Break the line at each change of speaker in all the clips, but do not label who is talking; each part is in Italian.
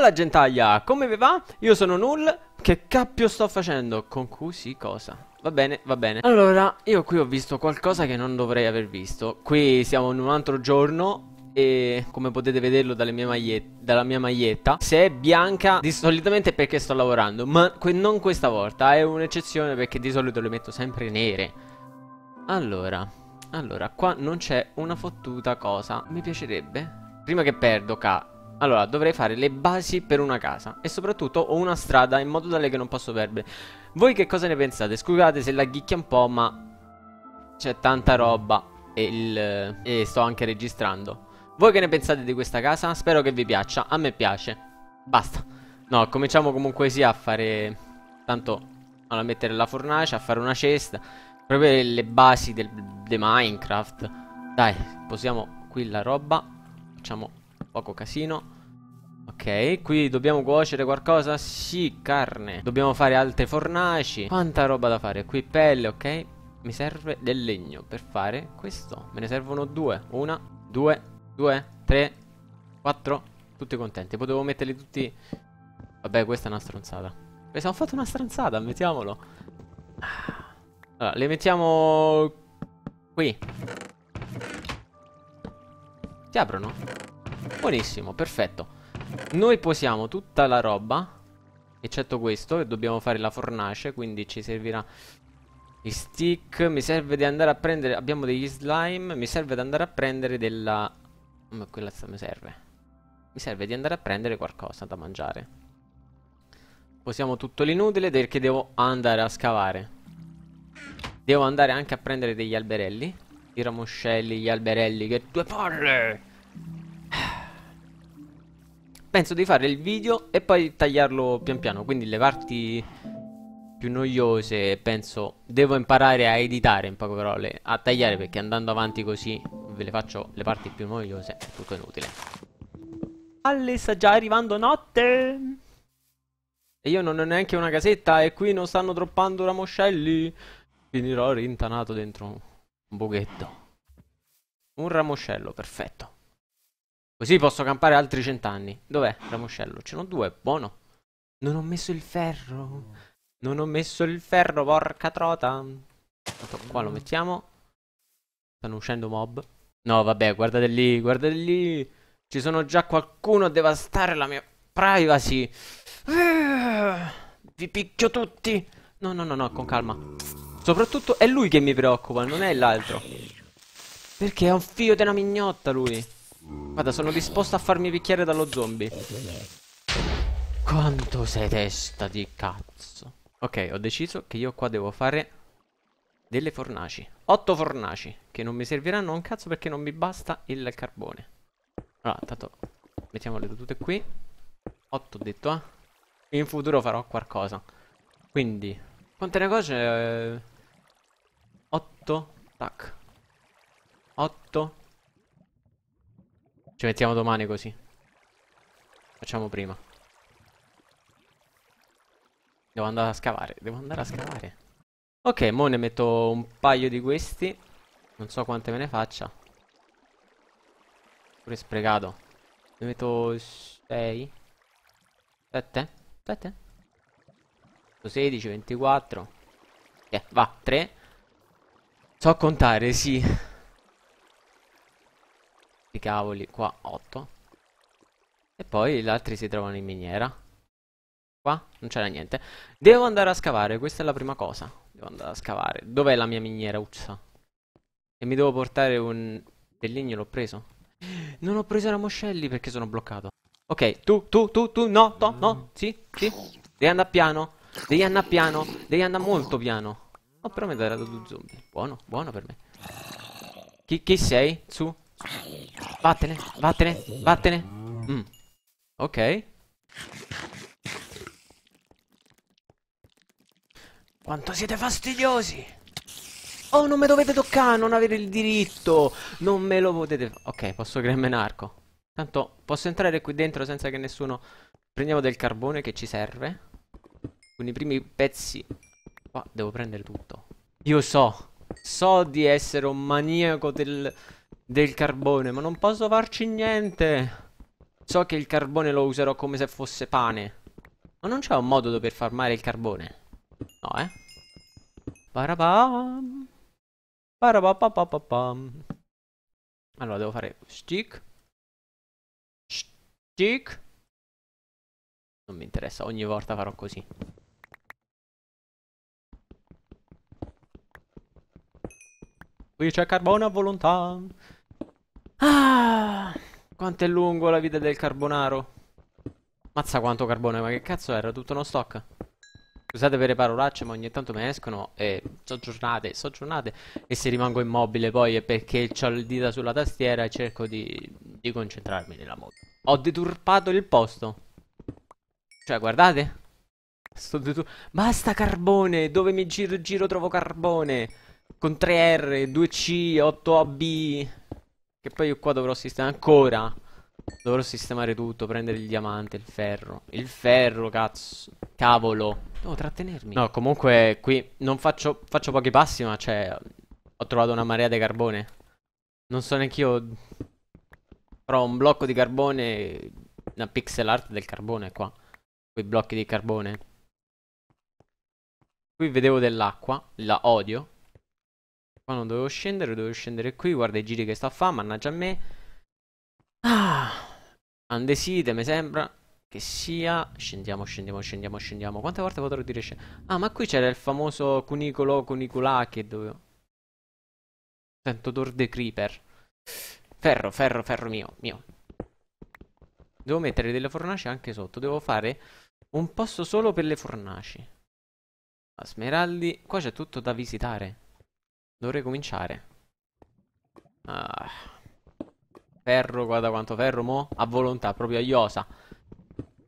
Ciao gentaglia, come vi va? Io sono Null, che cappio sto facendo? Con Concusi cosa? Va bene, va bene Allora, io qui ho visto qualcosa che non dovrei aver visto Qui siamo in un altro giorno e come potete vederlo mie dalla mia maglietta Se è bianca di solitamente è perché sto lavorando Ma que non questa volta È un'eccezione perché di solito le metto sempre nere Allora Allora qua non c'è una fottuta cosa Mi piacerebbe Prima che perdo ca allora, dovrei fare le basi per una casa e soprattutto ho una strada in modo tale che non posso perdere. Voi che cosa ne pensate? Scusate se la ghicchia un po', ma c'è tanta roba e, il... e sto anche registrando. Voi che ne pensate di questa casa? Spero che vi piaccia, a me piace. Basta. No, cominciamo comunque sia a fare... Tanto allora, mettere la fornace, a fare una cesta. Proprio le basi del, de Minecraft. Dai, posiamo qui la roba. Facciamo Poco casino. Ok, qui dobbiamo cuocere qualcosa? Sì, carne. Dobbiamo fare altre fornaci. Quanta roba da fare. Qui pelle, ok. Mi serve del legno per fare questo. Me ne servono due. Una, due, due, tre, quattro. Tutti contenti. Potevo metterli tutti... Vabbè, questa è una stronzata. Eh, siamo fatto una stronzata, ammettiamolo. Allora, le mettiamo... Qui. Si aprono? Buonissimo, perfetto. Noi posiamo tutta la roba, eccetto questo, e dobbiamo fare la fornace, quindi ci servirà i stick. Mi serve di andare a prendere, abbiamo degli slime, mi serve di andare a prendere della... Ma quella mi serve. Mi serve di andare a prendere qualcosa da mangiare. Posiamo tutto l'inutile perché devo andare a scavare. Devo andare anche a prendere degli alberelli. I ramoscelli, gli alberelli, che due palle! penso di fare il video e poi tagliarlo pian piano, quindi le parti più noiose penso devo imparare a editare in poche parole, a tagliare perché andando avanti così ve le faccio le parti più noiose, è tutto inutile. Alle sta già arrivando notte! E io non ho neanche una casetta e qui non stanno droppando ramoscelli. Finirò rintanato dentro un buchetto. Un ramoscello, perfetto. Così posso campare altri cent'anni. Dov'è, ramoscello? Ce n'ho due, buono. Non ho messo il ferro. Non ho messo il ferro, porca trota. Qua lo mettiamo. Stanno uscendo mob. No, vabbè, guardate lì, guardate lì. Ci sono già qualcuno a devastare la mia privacy. Eh, vi picchio tutti. No, no, no, no, con calma. Soprattutto è lui che mi preoccupa, non è l'altro. Perché è un figlio della mignotta lui. Guarda, sono disposto a farmi picchiare dallo zombie. Quanto sei testa di cazzo. Ok, ho deciso che io qua devo fare delle fornaci. Otto fornaci, che non mi serviranno un cazzo perché non mi basta il carbone. Allora, tanto mettiamole tutte qui. Otto ho detto, eh. In futuro farò qualcosa. Quindi, quante ne cose? Eh, Otto, tac. 8, ci mettiamo domani così. Facciamo prima. Devo andare a scavare, devo andare a scavare. Ok, mo ne metto un paio di questi. Non so quante me ne faccia. Pure sprecato. Ne metto 6. 7. 7. 16, 24. Eh, va, 3. So contare, sì. I cavoli, qua 8. E poi gli altri si trovano in miniera. Qua non c'era niente. Devo andare a scavare, questa è la prima cosa. Devo andare a scavare. Dov'è la mia miniera uzza? E mi devo portare un... Del legno l'ho preso? Non ho preso i ramoscelli perché sono bloccato. Ok, tu, tu, tu, tu, no, to, no, sì, sì. Devi andare piano, devi andare piano, devi andare molto piano. Oh però mi hai dato due zombie. Buono, buono per me. Chi, chi sei? Su, Vattene, vattene, vattene. Mm. Ok. Quanto siete fastidiosi! Oh, non mi dovete toccare, non avete il diritto! Non me lo potete... Ok, posso gremmenarco. Tanto posso entrare qui dentro senza che nessuno... Prendiamo del carbone che ci serve. Con i primi pezzi... Qua devo prendere tutto. Io so, so di essere un maniaco del del carbone, ma non posso farci niente. So che il carbone lo userò come se fosse pane. Ma non c'è un modo per farmare il carbone? No, eh? Parabam. Parabapapapam. Allora, devo fare stick. Stick. Non mi interessa, ogni volta farò così. Qui c'è carbone a volontà. Ah, quanto è lungo la vita del carbonaro. Mazza quanto carbone, ma che cazzo era? Tutto uno stock? Scusate per le parolacce, ma ogni tanto me escono e soggiornate, soggiornate. E se rimango immobile poi è perché ho il dita sulla tastiera e cerco di, di concentrarmi nella moto. Ho deturpato il posto. Cioè, guardate. Sto deturpando. Basta carbone, dove mi giro giro trovo carbone con 3R, 2C, 8AB. Che poi io qua dovrò sistemare ancora. Dovrò sistemare tutto, prendere il diamante, il ferro. Il ferro, cazzo. Cavolo. Devo trattenermi. No, comunque qui non faccio, faccio pochi passi, ma cioè... Ho trovato una marea di carbone. Non so neanche io... Però un blocco di carbone... Una pixel art del carbone qua. Quei blocchi di carbone. Qui vedevo dell'acqua. La odio. Qua non dovevo scendere, dovevo scendere qui. Guarda i giri che sta a fare, mannaggia a me. Ah, andesite, mi sembra che sia. Scendiamo, scendiamo, scendiamo, scendiamo. Quante volte potrò dire scendere? Ah, ma qui c'era il famoso cunicolo cunicula che dovevo... Sento Dor the creeper. Ferro, ferro, ferro mio, mio. Devo mettere delle fornaci anche sotto. Devo fare un posto solo per le fornaci. A smeraldi. Qua c'è tutto da visitare. Dovrei cominciare. Ah. Ferro, guarda quanto ferro, mo. A volontà, proprio a Iosa.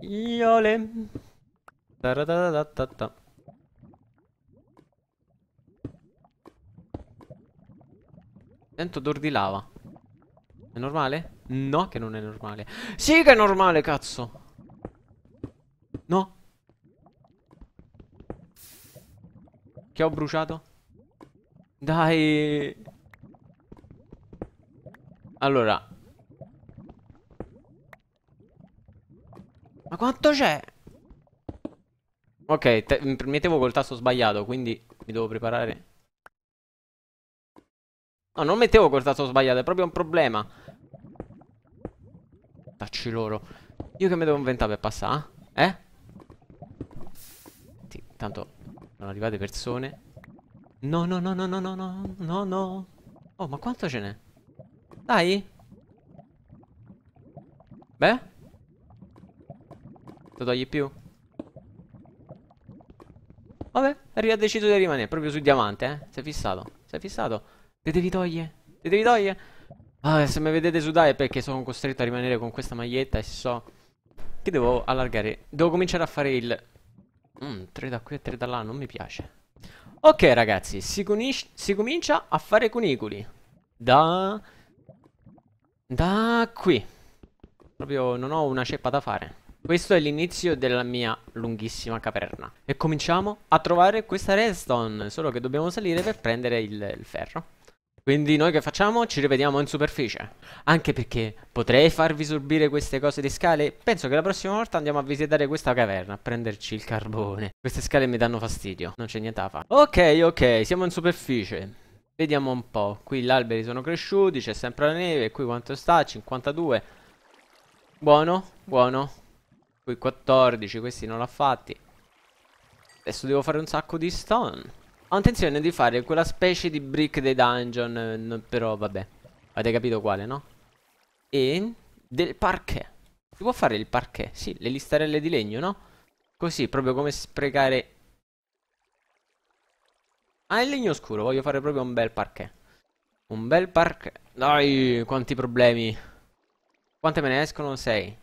Iole. Taratata. Sento odor di lava. È normale? No, che non è normale. Sì che è normale, cazzo. No. Che ho bruciato? Dai Allora Ma quanto c'è? Ok, mettevo col tasto sbagliato, quindi mi devo preparare. No, non mettevo col tasto sbagliato, è proprio un problema. Tacci loro. Io che mi devo inventare per passare? Eh? Sì, intanto sono arrivate persone. No, no, no, no, no, no, no, no, no. Oh, ma quanto ce n'è? Dai. Beh. Lo togli più? Vabbè, ha deciso di rimanere proprio sul diamante, eh. Sei fissato, sei fissato. Te devi togliere, te devi togliere. Ah, se mi vedete sudare è perché sono costretto a rimanere con questa maglietta e so che devo allargare. Devo cominciare a fare il... Mm, tre da qui e tre da là, non mi piace. Ok ragazzi, si, si, comincia a fare cunicoli Da... Da qui Proprio non ho una ceppa da fare Questo è l'inizio della mia lunghissima caverna E cominciamo a trovare questa redstone Solo che dobbiamo salire per prendere il, il ferro quindi noi che facciamo? Ci rivediamo in superficie. Anche perché potrei farvi sorbire queste cose di scale. Penso che la prossima volta andiamo a visitare questa caverna, a prenderci il carbone. Queste scale mi danno fastidio, non c'è niente da fare. Ok, ok, siamo in superficie. Vediamo un po'. Qui gli alberi sono cresciuti, c'è sempre la neve. Qui quanto sta? 52. Buono, buono. Qui 14, questi non l'ha fatti. Adesso devo fare un sacco di stone. Ho intenzione di fare quella specie di brick dei dungeon, eh, però vabbè. Avete capito quale, no? E del parquet. Si può fare il parquet, sì, le listarelle di legno, no? Così, proprio come sprecare... Ah, il legno scuro, voglio fare proprio un bel parquet. Un bel parquet. Dai, quanti problemi. Quante me ne escono? Sei.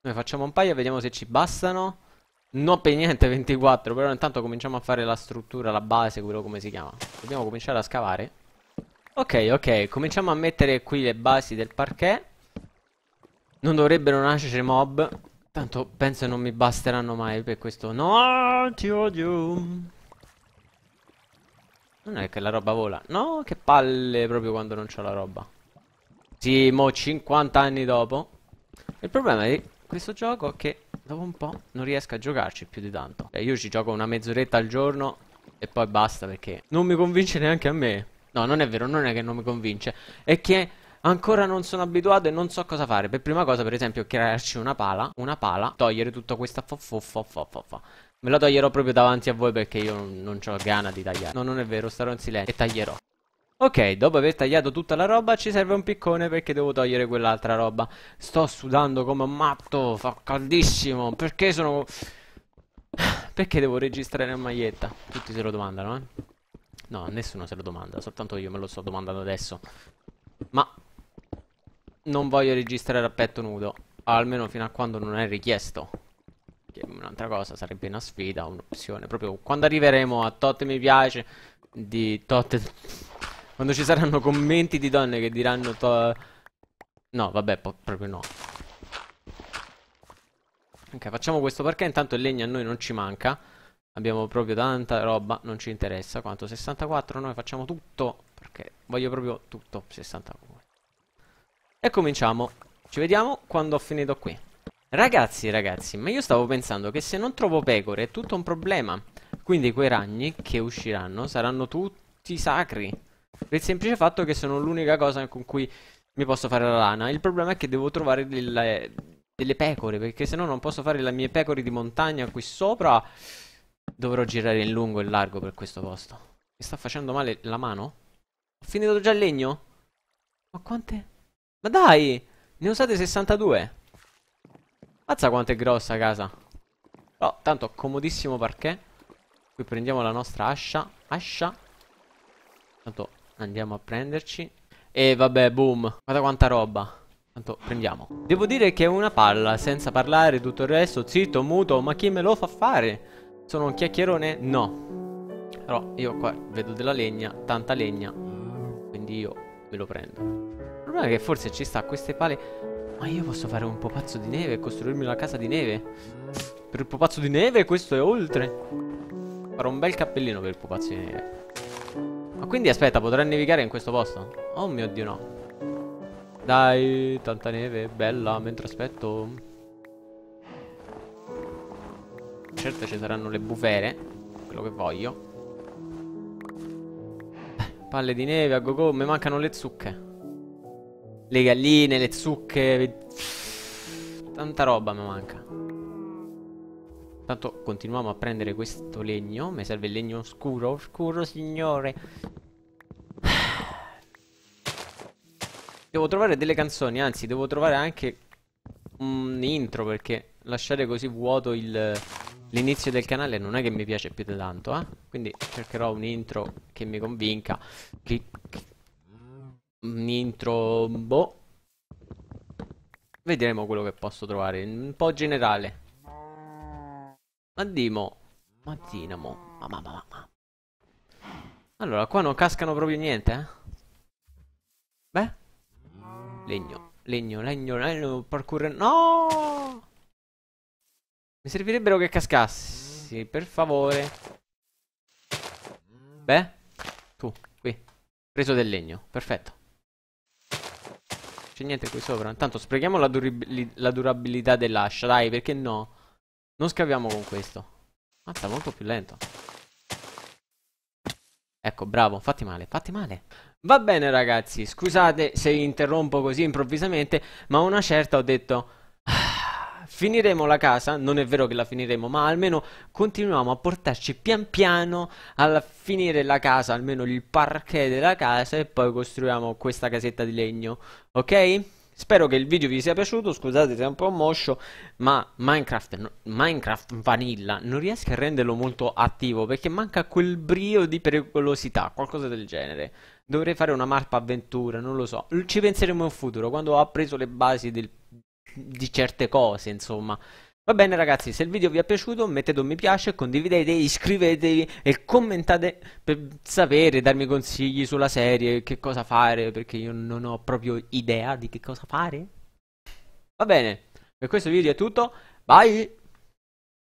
Noi facciamo un paio, vediamo se ci bastano. No per niente 24 Però intanto cominciamo a fare la struttura La base, quello come si chiama Dobbiamo cominciare a scavare Ok, ok, cominciamo a mettere qui le basi del parquet Non dovrebbero nascere mob Tanto penso non mi basteranno mai per questo No, ti odio non è che la roba vola. No, che palle proprio quando non c'ho la roba. Sì, mo 50 anni dopo. Il problema è questo gioco che dopo un po' non riesco a giocarci più di tanto. Eh, io ci gioco una mezz'oretta al giorno e poi basta perché non mi convince neanche a me. No, non è vero, non è che non mi convince, è che ancora non sono abituato e non so cosa fare. Per prima cosa, per esempio, crearci una pala, una pala, togliere tutta questa fofofofofofofo. Me la toglierò proprio davanti a voi perché io non ho gana di tagliare. No, non è vero, starò in silenzio e taglierò. Ok, dopo aver tagliato tutta la roba ci serve un piccone perché devo togliere quell'altra roba. Sto sudando come un matto, fa caldissimo. Perché sono... Perché devo registrare la maglietta? Tutti se lo domandano, eh? No, nessuno se lo domanda, soltanto io me lo sto domandando adesso. Ma... Non voglio registrare a petto nudo, almeno fino a quando non è richiesto. Che un'altra cosa, sarebbe una sfida, un'opzione. Proprio quando arriveremo a tot mi piace, di tot quando ci saranno commenti di donne che diranno No, vabbè, proprio no. Ok, facciamo questo perché intanto il legno a noi non ci manca. Abbiamo proprio tanta roba, non ci interessa. Quanto? 64? Noi facciamo tutto, perché voglio proprio tutto, 64. E cominciamo. Ci vediamo quando ho finito qui. Ragazzi, ragazzi, ma io stavo pensando che se non trovo pecore è tutto un problema. Quindi quei ragni che usciranno saranno tutti sacri. Per il semplice fatto che sono l'unica cosa con cui mi posso fare la lana. Il problema è che devo trovare delle, delle pecore, perché se no non posso fare le mie pecore di montagna qui sopra. Dovrò girare in lungo e in largo per questo posto. Mi sta facendo male la mano? Ho finito già il legno? Ma quante? Ma dai! Ne usate 62. Mazza quanto è grossa casa. Però, oh, tanto comodissimo perché. Qui prendiamo la nostra ascia. Ascia. Tanto Andiamo a prenderci. E vabbè, boom. Guarda quanta roba. Tanto prendiamo. Devo dire che è una palla, senza parlare tutto il resto, zitto, muto, ma chi me lo fa fare? Sono un chiacchierone? No. Però io qua vedo della legna, tanta legna, quindi io me lo prendo. Il problema è che forse ci sta queste pale... Ma io posso fare un popazzo di neve e costruirmi una casa di neve? Per il popazzo di neve questo è oltre. Farò un bel cappellino per il popazzo di neve. Ma quindi aspetta, potrei nevicare in questo posto? Oh mio dio no. Dai, tanta neve, bella, mentre aspetto. Certo ci saranno le bufere, quello che voglio. Eh, palle di neve a gogo, -go, mi mancano le zucche. Le galline, le zucche. Tanta roba mi manca. Tanto continuiamo a prendere questo legno. Mi serve il legno oscuro, oscuro signore. Devo trovare delle canzoni, anzi devo trovare anche un intro perché lasciare così vuoto l'inizio del canale non è che mi piace più di tanto, eh? Quindi cercherò un intro che mi convinca. Un intro... boh. Vedremo quello che posso trovare, un po' generale. Andiamo. Mattina, mo. Mamma, mamma, mamma. Allora, qua non cascano proprio niente, eh? Beh. Legno, legno, legno, legno, parkour... No! Mi servirebbero che cascassi, per favore. Beh. Tu, qui. Preso del legno, perfetto. C'è niente qui sopra. Intanto sprechiamo la, durabilità dell'ascia, dai, perché no? Non scaviamo con questo. Mazza, ah, molto più lento. Ecco, bravo, fatti male, fatti male. Va bene ragazzi, scusate se interrompo così improvvisamente, ma una certa ho detto... Ah, finiremo la casa, non è vero che la finiremo, ma almeno continuiamo a portarci pian piano a finire la casa, almeno il parquet della casa, e poi costruiamo questa casetta di legno, ok? Spero che il video vi sia piaciuto, scusate se è un po' moscio, ma Minecraft, Minecraft Vanilla non riesco a renderlo molto attivo perché manca quel brio di pericolosità, qualcosa del genere. Dovrei fare una mappa avventura, non lo so. Ci penseremo in futuro, quando ho appreso le basi del, di certe cose, insomma. Va bene ragazzi, se il video vi è piaciuto mettete un mi piace, condividete, iscrivetevi e commentate per sapere, darmi consigli sulla serie, che cosa fare, perché io non ho proprio idea di che cosa fare. Va bene, per questo video è tutto, bye!